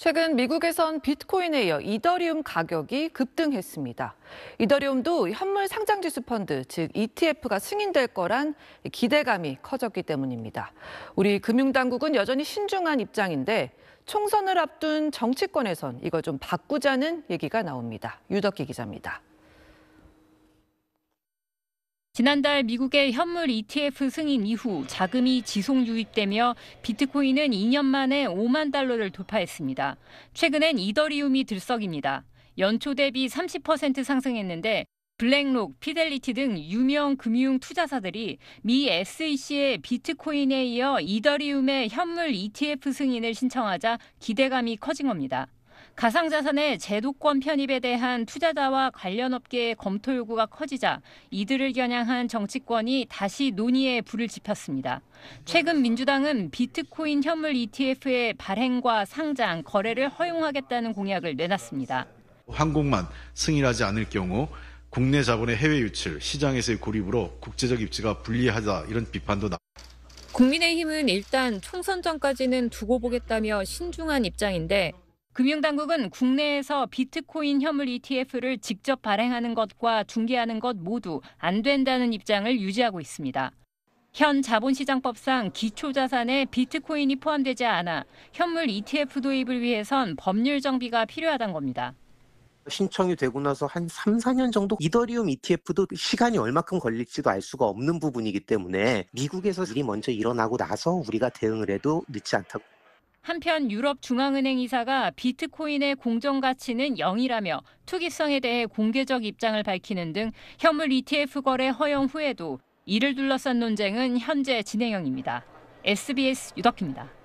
최근 미국에선 비트코인에 이어 이더리움 가격이 급등했습니다. 이더리움도 현물 상장지수 펀드, 즉 ETF가 승인될 거란 기대감이 커졌기 때문입니다. 우리 금융당국은 여전히 신중한 입장인데 총선을 앞둔 정치권에선 이걸 좀 바꾸자는 얘기가 나옵니다. 유덕기 기자입니다. 지난달 미국의 현물 ETF 승인 이후 자금이 지속 유입되며 비트코인은 2년 만에 5만 달러를 돌파했습니다. 최근엔 이더리움이 들썩입니다. 연초 대비 30% 상승했는데 블랙록, 피델리티 등 유명 금융 투자사들이 미 SEC의 비트코인에 이어 이더리움의 현물 ETF 승인을 신청하자 기대감이 커진 겁니다. 가상자산의 제도권 편입에 대한 투자자와 관련 업계의 검토 요구가 커지자 이들을 겨냥한 정치권이 다시 논의에 불을 지폈습니다. 최근 민주당은 비트코인 현물 ETF의 발행과 상장, 거래를 허용하겠다는 공약을 내놨습니다. 한국만 승인하지 않을 경우 국내 자본의 해외 유출, 시장에서의 고립으로 국제적 입지가 불리하다 이런 비판도 나. 니다 국민의힘은 일단 총선 전까지는 두고 보겠다며 신중한 입장인데 금융당국은 국내에서 비트코인 현물 ETF를 직접 발행하는 것과 중개하는 것 모두 안 된다는 입장을 유지하고 있습니다. 현 자본시장법상 기초자산에 비트코인이 포함되지 않아 현물 ETF 도입을 위해선 법률 정비가 필요하단 겁니다. 신청이 되고 나서 한 3, 4년 정도 이더리움 ETF도 시간이 얼마큼 걸릴지도 알 수가 없는 부분이기 때문에 미국에서 일이 먼저 일어나고 나서 우리가 대응을 해도 늦지 않다고. 한편 유럽 중앙은행 이사가 비트코인의 공정 가치는 0이라며 투기성에 대해 공개적 입장을 밝히는 등 현물 ETF 거래 허용 후에도 이를 둘러싼 논쟁은 현재 진행형입니다. SBS 유덕입니다.